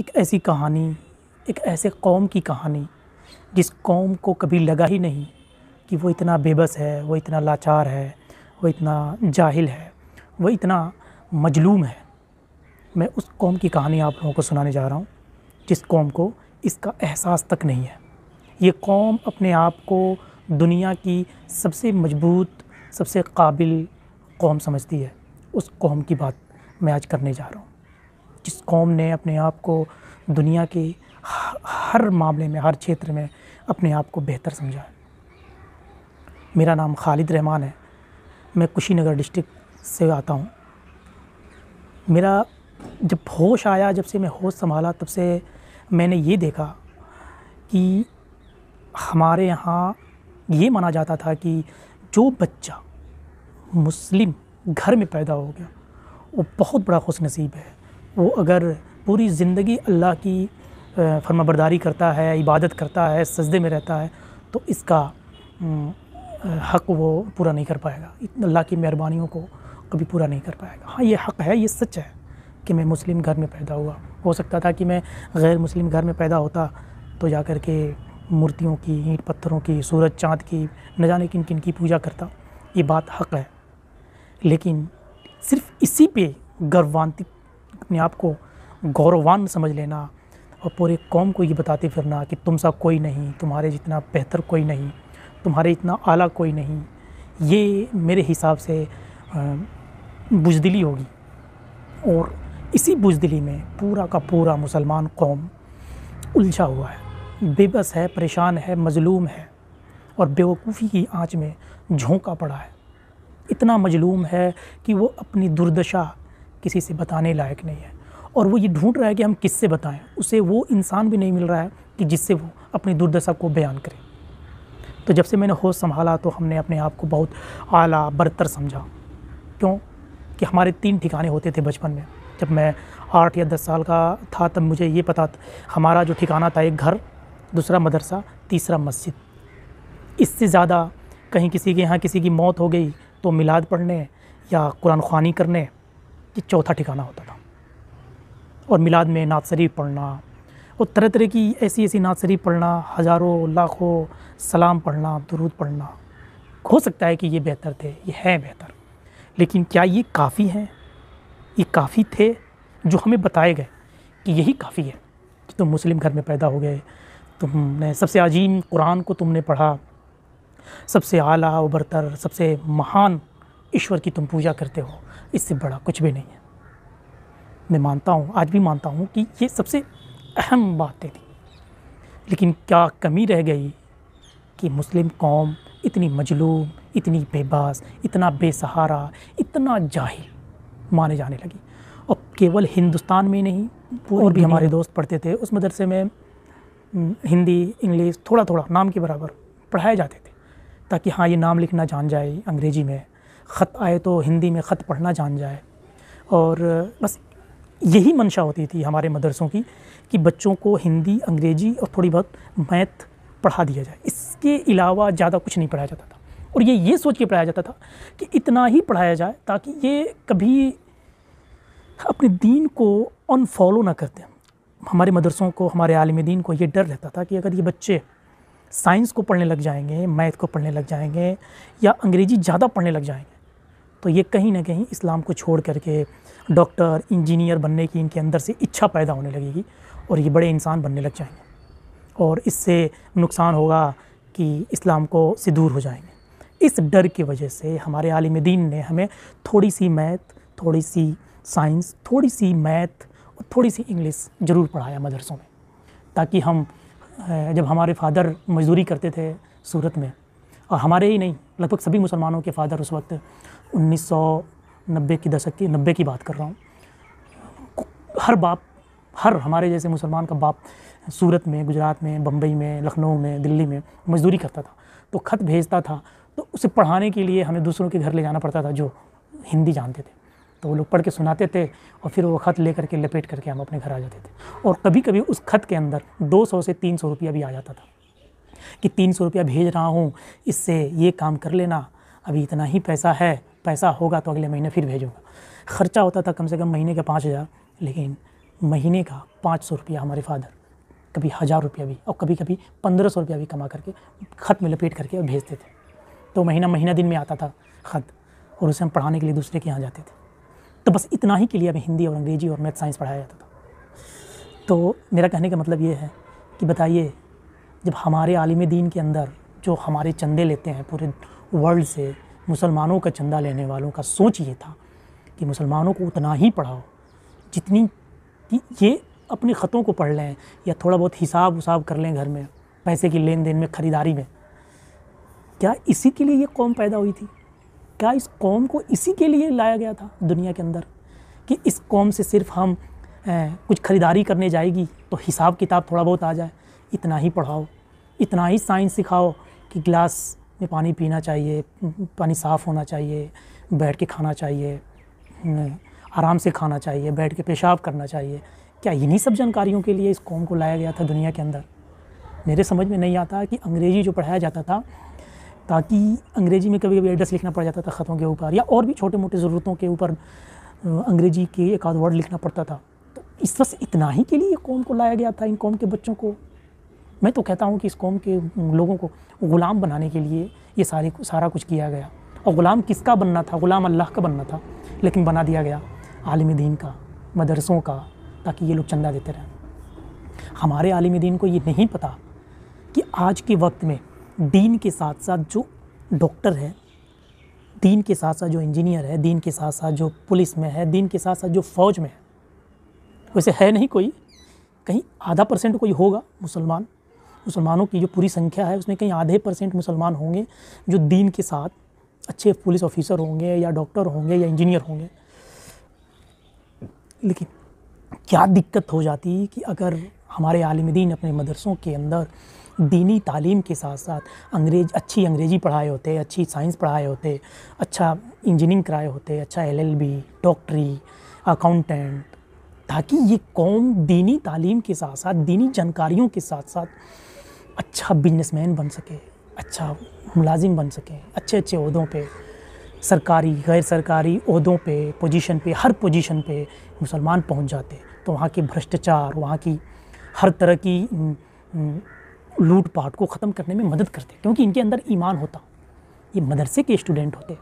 एक ऐसी कहानी एक ऐसे कौम की कहानी जिस कौम को कभी लगा ही नहीं कि वो इतना बेबस है वो इतना लाचार है वो इतना जाहिल है वो इतना मजलूम है मैं उस कौम की कहानी आप लोगों को सुनाने जा रहा हूँ जिस कौम को इसका एहसास तक नहीं है ये कौम अपने आप को दुनिया की सबसे मजबूत सबसे काबिल कौम समझती है उस कौम की बात मैं आज करने जा रहा हूँ जिस कौम ने अपने आप को दुनिया के हर मामले में हर क्षेत्र में अपने आप को बेहतर समझा है मेरा नाम खालिद रहमान है मैं कुशीनगर डिस्ट्रिक्ट से आता हूँ मेरा जब होश आया जब से मैं होश संभाला तब से मैंने ये देखा कि हमारे यहाँ ये माना जाता था कि जो बच्चा मुस्लिम घर में पैदा हो गया वो बहुत बड़ा खुश नसीब है वो अगर पूरी ज़िंदगी अल्लाह की फर्माबरदारी करता है इबादत करता है सजदे में रहता है तो इसका हक़ वो पूरा नहीं कर पाएगा अल्लाह की मेहरबानियों को कभी पूरा नहीं कर पाएगा हाँ ये हक़ है ये सच है कि मैं मुस्लिम घर में पैदा हुआ हो सकता था कि मैं गैर मुस्लिम घर में पैदा होता तो जा कर के मूर्तियों की ईंट पत्थरों की सूरज चाँद की न जाने किन किन की पूजा करता ये बात हक़ है लेकिन सिर्फ इसी पे गर्वान्वित अपने आप को गौरवान समझ लेना और पूरे कौम को ये बताते फिरना कि तुम सा कोई नहीं तुम्हारे जितना बेहतर कोई नहीं तुम्हारे इतना आला कोई नहीं ये मेरे हिसाब से बुजदिली होगी और इसी बुजदिली में पूरा का पूरा मुसलमान कौम उलझा हुआ है बेबस है परेशान है मजलूम है और बेवकूफ़ी की आँच में झोंका पड़ा है इतना मजलूम है कि वो अपनी दुर्दशा किसी से बताने लायक नहीं है और वो ये ढूंढ रहा है कि हम किससे बताएं उसे वो इंसान भी नहीं मिल रहा है कि जिससे वो अपनी दुर्दशा को बयान करें तो जब से मैंने होश संभाला तो हमने अपने आप को बहुत आला बरतर समझा क्यों कि हमारे तीन ठिकाने होते थे बचपन में जब मैं आठ या दस साल का था तब मुझे ये पता हमारा जो ठिकाना था एक घर दूसरा मदरसा तीसरा मस्जिद इससे ज़्यादा कहीं किसी के यहाँ किसी की मौत हो गई तो मिलाद पढ़ने या कुरान खानी करने ये चौथा ठिकाना होता था और मिलाद में नात शरीफ पढ़ना और तरह तरह की ऐसी ऐसी नात शरीफ पढ़ना हज़ारों लाखों सलाम पढ़ना दरूद पढ़ना हो सकता है कि ये बेहतर थे ये है बेहतर लेकिन क्या ये काफ़ी हैं ये काफ़ी थे जो हमें बताए गए कि यही काफ़ी है कि तुम मुस्लिम घर में पैदा हो गए तुमने सबसे अजीम कुरान को तुमने पढ़ा सबसे आला उबरतर सबसे महान ईश्वर की तुम पूजा करते हो इससे बड़ा कुछ भी नहीं है मैं मानता हूँ आज भी मानता हूँ कि ये सबसे अहम बातें थी लेकिन क्या कमी रह गई कि मुस्लिम कौम इतनी मजलूम इतनी बेबास इतना बेसहारा इतना जाहिल माने जाने लगी और केवल हिंदुस्तान में नहीं और भी हमारे दोस्त पढ़ते थे उस मदरसे में हिंदी इंग्लिश थोड़ा थोड़ा नाम के बराबर पढ़ाए जाते थे ताकि हाँ ये नाम लिखना जान जाए अंग्रेज़ी में ख़त आए तो हिंदी में ख़त पढ़ना जान जाए और बस यही मंशा होती थी हमारे मदरसों की कि बच्चों को हिंदी अंग्रेज़ी और थोड़ी बहुत मैथ पढ़ा दिया जाए इसके अलावा ज़्यादा कुछ नहीं पढ़ाया जाता था और ये ये सोच के पढ़ाया जाता था कि इतना ही पढ़ाया जाए ताकि ये कभी अपने दीन को अनफॉलो ना करते हमारे मदरसों को हमारे आलम दीन को ये डर रहता था कि अगर ये बच्चे साइंस को पढ़ने लग जाएंगे मैथ को पढ़ने लग जाएंगे या अंग्रेज़ी ज़्यादा पढ़ने लग जाएंगे तो ये कहीं ना कहीं इस्लाम को छोड़ करके डॉक्टर इंजीनियर बनने की इनके अंदर से इच्छा पैदा होने लगेगी और ये बड़े इंसान बनने लग जाएंगे और इससे नुकसान होगा कि इस्लाम को से दूर हो जाएंगे इस डर की वजह से हमारे आलिम दीन ने हमें थोड़ी सी मैथ थोड़ी सी साइंस थोड़ी सी मैथ और थोड़ी सी इंग्लिश ज़रूर पढ़ाया मदरसों में ताकि हम जब हमारे फादर मजदूरी करते थे सूरत में और हमारे ही नहीं लगभग सभी मुसलमानों के फादर उस वक्त उन्नीस नब्बे की दशक की नब्बे की बात कर रहा हूँ हर बाप हर हमारे जैसे मुसलमान का बाप सूरत में गुजरात में बम्बई में लखनऊ में दिल्ली में मजदूरी करता था तो ख़त भेजता था तो उसे पढ़ाने के लिए हमें दूसरों के घर ले जाना पड़ता था जो हिंदी जानते थे तो वो लोग पढ़ के सुनाते थे और फिर वो ख़त ले करके लपेट करके हम अपने घर आ जाते थे और कभी कभी उस ख़त के अंदर 200 से 300 रुपया भी आ जाता था कि तीन सौ रुपया भेज रहा हूँ इससे ये काम कर लेना अभी इतना ही पैसा है पैसा होगा तो अगले महीने फिर भेजूँगा खर्चा होता था कम से कम महीने का पाँच हज़ार लेकिन महीने का पाँच सौ रुपया हमारे फादर कभी हज़ार रुपया भी और कभी कभी पंद्रह सौ रुपया भी कमा करके ख़त में लपेट करके और भेजते थे तो महीना महीना दिन में आता था ख़त और उसे हम पढ़ाने के लिए दूसरे के यहाँ जाते थे तो बस इतना ही के लिए अब हिंदी और अंग्रेज़ी और मैथ साइंस पढ़ाया जाता था तो मेरा कहने का मतलब ये है कि बताइए जब हमारे आलिम दीन के अंदर जो हमारे चंदे लेते हैं पूरे वर्ल्ड से मुसलमानों का चंदा लेने वालों का सोच ये था कि मुसलमानों को उतना ही पढ़ाओ जितनी कि ये अपने ख़तों को पढ़ लें या थोड़ा बहुत हिसाब उसाब कर लें घर में पैसे की लेन देन में ख़रीदारी में क्या इसी के लिए ये कौम पैदा हुई थी क्या इस कौम को इसी के लिए लाया गया था दुनिया के अंदर कि इस कौम से सिर्फ हम ए, कुछ ख़रीदारी करने जाएगी तो हिसाब किताब थोड़ा बहुत आ जाए इतना ही पढ़ाओ इतना ही साइंस सिखाओ कि ग्लास में पानी पीना चाहिए पानी साफ़ होना चाहिए बैठ के खाना चाहिए आराम से खाना चाहिए बैठ के पेशाब करना चाहिए क्या इन्हीं सब जानकारियों के लिए इस कौम को लाया गया था दुनिया के अंदर मेरे समझ में नहीं आता कि अंग्रेज़ी जो पढ़ाया जाता था ताकि अंग्रेज़ी में कभी कभी एड्रेस लिखना पड़ जाता था ख़तों के ऊपर या और भी छोटे मोटे ज़रूरतों के ऊपर अंग्रेज़ी के एक आध वर्ड लिखना पड़ता था तो इस वक्त इतना ही के लिए कौम को लाया गया था इन कौम के बच्चों को मैं तो कहता हूँ कि इस कौम के लोगों को ग़ुलाम बनाने के लिए ये सारी सारा कुछ किया गया और ग़ुलाम किसका बनना था ग़ुलाम अल्लाह का बनना था लेकिन बना दिया गया आलम दीन का मदरसों का ताकि ये लोग चंदा देते रहें हमारे आलम दीन को ये नहीं पता कि आज के वक्त में दीन के साथ साथ जो डॉक्टर है दीन के साथ साथ जो इंजीनियर है दीन के साथ साथ जो पुलिस में है दीन के साथ साथ जो फ़ौज में है वैसे है नहीं कोई कहीं आधा परसेंट कोई होगा मुसलमान मुसलमानों की जो पूरी संख्या है उसमें कहीं आधे परसेंट मुसलमान होंगे जो दीन के साथ अच्छे पुलिस ऑफिसर होंगे या डॉक्टर होंगे या इंजीनियर होंगे लेकिन क्या दिक्कत हो जाती कि अगर हमारे आलिम दीन अपने मदरसों के अंदर दीनी तालीम के साथ साथ अंग्रेज अच्छी अंग्रेज़ी पढ़ाए होते अच्छी साइंस पढ़ाए होते अच्छा इंजीनियरिंग कराए होते अच्छा एलएलबी डॉक्टरी अकाउंटेंट ताकि ये कौम दीनी तालीम के साथ साथ दीनी जानकारियों के साथ साथ अच्छा बिजनेसमैन बन सके अच्छा मुलाजिम बन सके अच्छे अच्छे अहदों पे सरकारी गैर सरकारी अहदों पे पोजीशन पे हर पोजीशन पे मुसलमान पहुंच जाते तो वहाँ के भ्रष्टाचार वहाँ की हर तरह की लूटपाट को ख़त्म करने में मदद करते क्योंकि इनके अंदर ईमान होता ये मदरसे के स्टूडेंट होते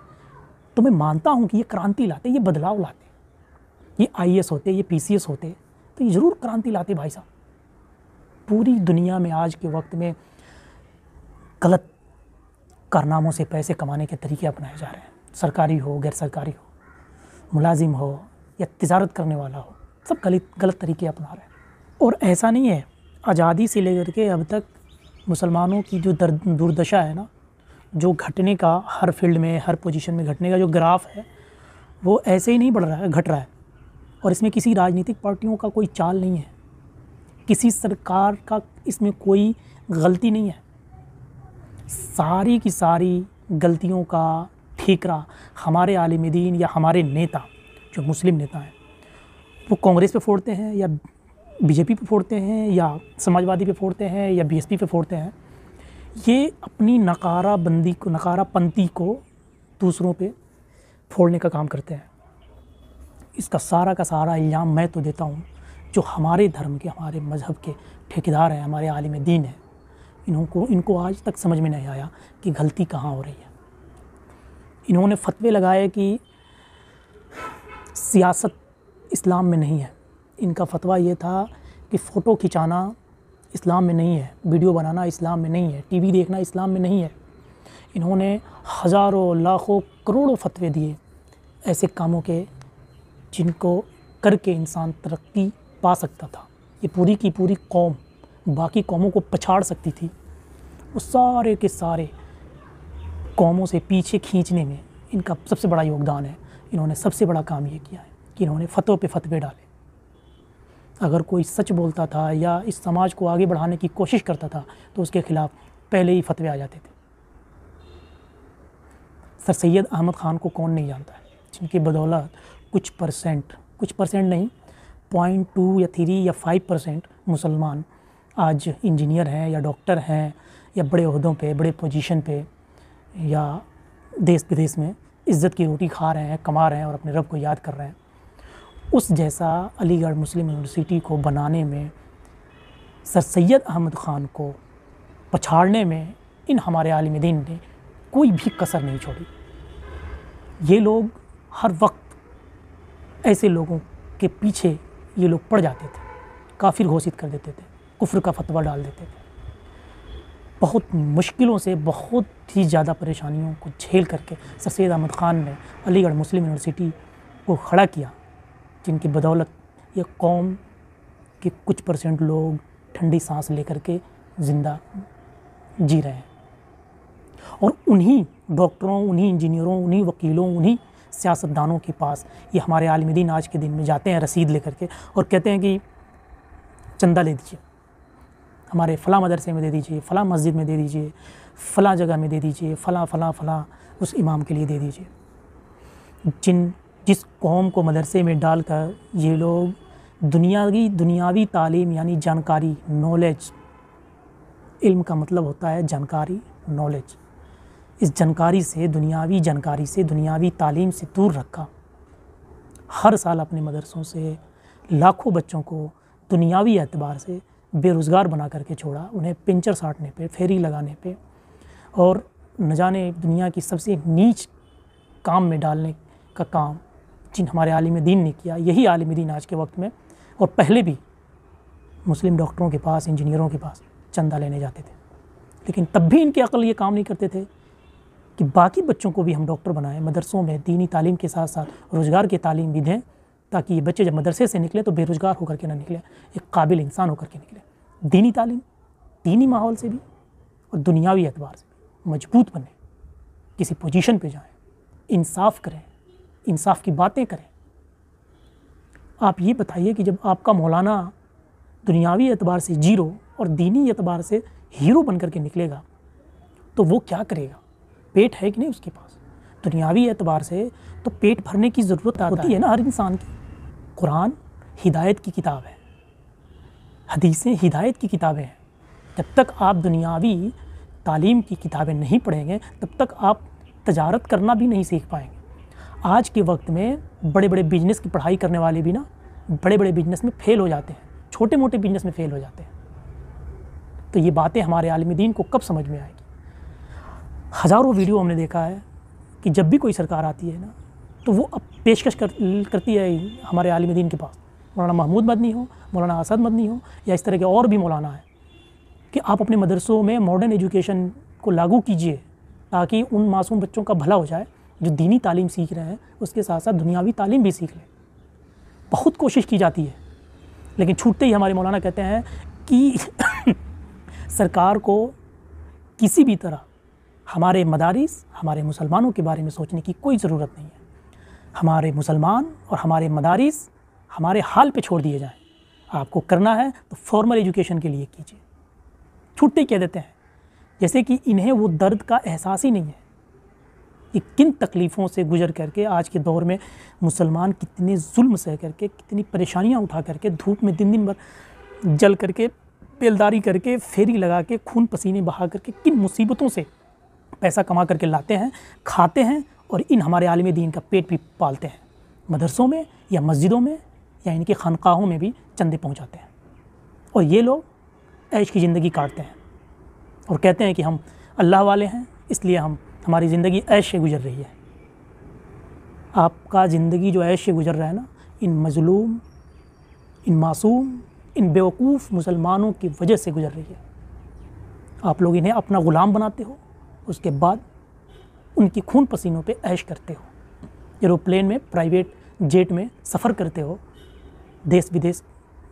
तो मैं मानता हूँ कि ये क्रांति लाते ये बदलाव लाते ये आई होते ये पी होते तो ये ज़रूर क्रांति लाते भाई साहब पूरी दुनिया में आज के वक्त में गलत कारनामों से पैसे कमाने के तरीके अपनाए जा रहे हैं सरकारी हो गैर सरकारी हो मुलाजिम हो या तजारत करने वाला हो सब गलत गलत तरीके अपना रहे हैं और ऐसा नहीं है आज़ादी से लेकर के अब तक मुसलमानों की जो दर्द दुर्दशा है ना जो घटने का हर फील्ड में हर पोजीशन में घटने का जो ग्राफ है वो ऐसे ही नहीं बढ़ रहा है घट रहा है और इसमें किसी राजनीतिक पार्टियों का कोई चाल नहीं है किसी सरकार का इसमें कोई गलती नहीं है सारी की सारी गलतियों का ठीकरा हमारे आलिम दीन या हमारे नेता जो मुस्लिम नेता हैं वो कांग्रेस पे फोड़ते हैं या बीजेपी पे फोड़ते हैं या समाजवादी पे फोड़ते हैं या बीएसपी पे फोड़ते हैं ये अपनी नकारा बंदी को पंती को दूसरों पे फोड़ने का काम करते हैं इसका सारा का सारा इल्ज़ाम मैं तो देता हूँ जो हमारे धर्म के हमारे मज़हब के ठेकेदार हैं हमारे आलिम दीन हैं इनको इनको आज तक समझ में नहीं आया कि गलती कहाँ हो रही है इन्होंने फतवे लगाए कि सियासत इस्लाम में नहीं है इनका फतवा ये था कि फ़ोटो खिंचाना इस्लाम में नहीं है वीडियो बनाना इस्लाम में नहीं है टीवी देखना इस्लाम में नहीं है इन्होंने हज़ारों लाखों करोड़ों फतवे दिए ऐसे कामों के जिनको करके इंसान तरक्की पा सकता था ये पूरी की पूरी कौम बाकी कौमों को पछाड़ सकती थी वो सारे के सारे कौमों से पीछे खींचने में इनका सबसे बड़ा योगदान है इन्होंने सबसे बड़ा काम ये किया है कि इन्होंने फतों पे फतवे डाले अगर कोई सच बोलता था या इस समाज को आगे बढ़ाने की कोशिश करता था तो उसके ख़िलाफ़ पहले ही फतवे आ जाते थे सर सैयद अहमद ख़ान को कौन नहीं जानता है जिनकी बदौलत कुछ परसेंट कुछ परसेंट नहीं पॉइंट टू या थ्री या फाइव परसेंट मुसलमान आज इंजीनियर हैं या डॉक्टर हैं या बड़े अहदों पे बड़े पोजीशन पे या देश विदेश में इज़्ज़त की रोटी खा रहे हैं कमा रहे हैं और अपने रब को याद कर रहे हैं उस जैसा अलीगढ़ मुस्लिम यूनिवर्सिटी को बनाने में सर सैद अहमद ख़ान को पछाड़ने में इन हमारे आलम दिन ने कोई भी कसर नहीं छोड़ी ये लोग हर वक्त ऐसे लोगों के पीछे ये लोग पढ़ जाते थे काफिर घोषित कर देते थे कुफ्र का फतवा डाल देते थे बहुत मुश्किलों से बहुत ही ज़्यादा परेशानियों को झेल करके सैद अहमद ख़ान ने अलीगढ़ मुस्लिम यूनिवर्सिटी को खड़ा किया जिनकी बदौलत ये कौम के कुछ परसेंट लोग ठंडी सांस लेकर के ज़िंदा जी रहे हैं और उन्हीं डॉक्टरों उन्हीं इंजीनियरों उन्हीं वकीलों उन्हीं सियासतदानों के पास ये हमारे आलम दिन आज के दिन में जाते हैं रसीद लेकर के और कहते हैं कि चंदा ले दीजिए हमारे फ़लाँ मदरसे में दे दीजिए फ़लाँ मस्जिद में दे दीजिए फ़लाँ जगह में दे दीजिए फ़लाँ फ़लाँ फ़लाँ उस इमाम के लिए दे दीजिए जिन जिस कौम को मदरसे में डाल कर ये लोग दुनिया की दुनियावी तालीम यानी जानकारी नॉलेज इल्म का मतलब होता है जानकारी नॉलेज इस जानकारी से दुनियावी जानकारी से दुनियावी तालीम से दूर रखा हर साल अपने मदरसों से लाखों बच्चों को दुनियावी एतबार से बेरोज़गार बना करके छोड़ा उन्हें पिंचर साटने पे फेरी लगाने पे और न जाने दुनिया की सबसे नीच काम में डालने का काम जिन हमारे आलिम दीन ने किया यही आलिम दीन आज के वक्त में और पहले भी मुस्लिम डॉक्टरों के पास इंजीनियरों के पास चंदा लेने जाते थे लेकिन तब भी इनकी अकल ये काम नहीं करते थे कि बाकी बच्चों को भी हम डॉक्टर बनाएं मदरसों में दीनी तालीम के साथ साथ रोज़गार की तालीम भी दें ताकि ये बच्चे जब मदरसे से निकले तो बेरोज़गार होकर के ना निकले एक काबिल इंसान होकर के निकले दीनी तालीम दीनी माहौल से भी और दुनियावी एतबार से मजबूत बने किसी पोजीशन पे जाएं इंसाफ करें इंसाफ की बातें करें आप ये बताइए कि जब आपका मौलाना दुनियावी एतबार से जीरो और दीनी एतबार से हीरो बनकर के निकलेगा तो वो क्या करेगा पेट है कि नहीं उसके पास दुनियावी एतबार से तो पेट भरने की ज़रूरत होती है ना हर इंसान की कुरान हिदायत की किताब है हदीसें हिदायत की किताबें हैं जब तक आप दुनियावी तालीम की किताबें नहीं पढ़ेंगे तब तक आप तजारत करना भी नहीं सीख पाएंगे आज के वक्त में बड़े बड़े बिजनेस की पढ़ाई करने वाले भी ना बड़े बड़े बिजनेस में फ़ेल हो जाते हैं छोटे मोटे बिजनेस में फ़ेल हो जाते हैं तो ये बातें हमारे आलमी दीन को कब समझ में आएगी हज़ारों वीडियो हमने देखा है कि जब भी कोई सरकार आती है ना तो वो अब पेशकश कर, करती है हमारे आलिम दीन के पास मौलाना महमूद मदनी हो मौलाना असद मदनी हो या इस तरह के और भी मौलाना हैं कि आप अपने मदरसों में मॉडर्न एजुकेशन को लागू कीजिए ताकि उन मासूम बच्चों का भला हो जाए जो दीनी तालीम सीख रहे हैं उसके साथ साथ दुनियावी तालीम भी सीख लें बहुत कोशिश की जाती है लेकिन छूटते ही हमारे मौलाना कहते हैं कि सरकार को किसी भी तरह हमारे मदारिस हमारे मुसलमानों के बारे में सोचने की कोई ज़रूरत नहीं है हमारे मुसलमान और हमारे मदारिस हमारे हाल पे छोड़ दिए जाएं आपको करना है तो फॉर्मल एजुकेशन के लिए कीजिए छुट्टी कह देते हैं जैसे कि इन्हें वो दर्द का एहसास ही नहीं है कि किन तकलीफ़ों से गुजर करके आज के दौर में मुसलमान कितने जुल्म सह करके कितनी परेशानियाँ उठा करके धूप में दिन दिन भर जल करके बेलदारी करके फेरी लगा के खून पसीने बहा करके किन मुसीबतों से पैसा कमा करके लाते हैं खाते हैं और इन हमारे आलम दीन का पेट भी पालते हैं मदरसों में या मस्जिदों में या इनकी खानकाहों में भी चंदे पहुँचाते हैं और ये लोग ऐश की ज़िंदगी काटते हैं और कहते हैं कि हम अल्लाह वाले हैं इसलिए हम हमारी ज़िंदगी ऐश से गुजर रही है आपका ज़िंदगी जो ऐश से गुजर रहा है ना इन मजलूम इन मासूम इन बेवकूफ़ मुसलमानों की वजह से गुजर रही है आप लोग इन्हें अपना ग़ुलाम बनाते हो उसके बाद उनकी खून पसीनों पे ऐश करते हो एरोप्लेन में प्राइवेट जेट में सफ़र करते हो देश विदेश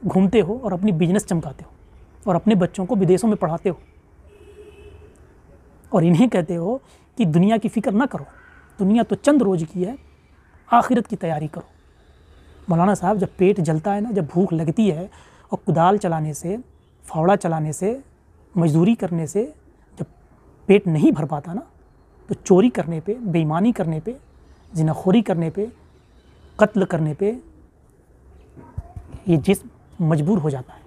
घूमते हो और अपनी बिजनेस चमकाते हो और अपने बच्चों को विदेशों में पढ़ाते हो और इन्हें कहते हो कि दुनिया की फ़िक्र ना करो दुनिया तो चंद रोज़ की है आखिरत की तैयारी करो मौलाना साहब जब पेट जलता है ना जब भूख लगती है और कुदाल चलाने से फावड़ा चलाने से मजदूरी करने से पेट नहीं भर पाता ना तो चोरी करने पे बेईमानी करने पे जिनाखोरी करने पे कत्ल करने पे ये जिस्म मजबूर हो जाता है